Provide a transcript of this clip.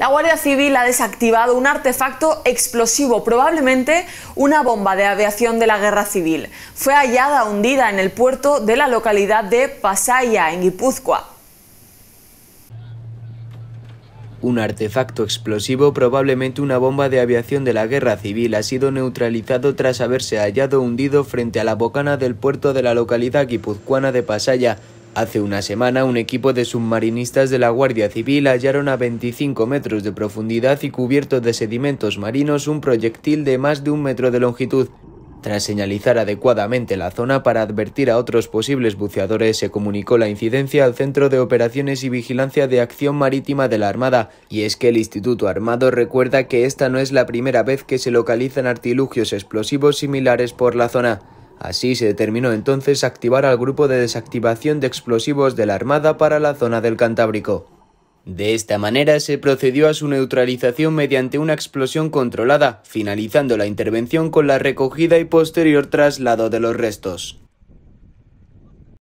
La Guardia Civil ha desactivado un artefacto explosivo, probablemente una bomba de aviación de la Guerra Civil. Fue hallada hundida en el puerto de la localidad de Pasaya, en Guipúzcoa. Un artefacto explosivo, probablemente una bomba de aviación de la guerra civil, ha sido neutralizado tras haberse hallado hundido frente a la bocana del puerto de la localidad guipuzcoana de Pasaya, Hace una semana, un equipo de submarinistas de la Guardia Civil hallaron a 25 metros de profundidad y cubierto de sedimentos marinos un proyectil de más de un metro de longitud. Tras señalizar adecuadamente la zona para advertir a otros posibles buceadores, se comunicó la incidencia al Centro de Operaciones y Vigilancia de Acción Marítima de la Armada, y es que el Instituto Armado recuerda que esta no es la primera vez que se localizan artilugios explosivos similares por la zona. Así se determinó entonces activar al grupo de desactivación de explosivos de la Armada para la zona del Cantábrico. De esta manera se procedió a su neutralización mediante una explosión controlada, finalizando la intervención con la recogida y posterior traslado de los restos.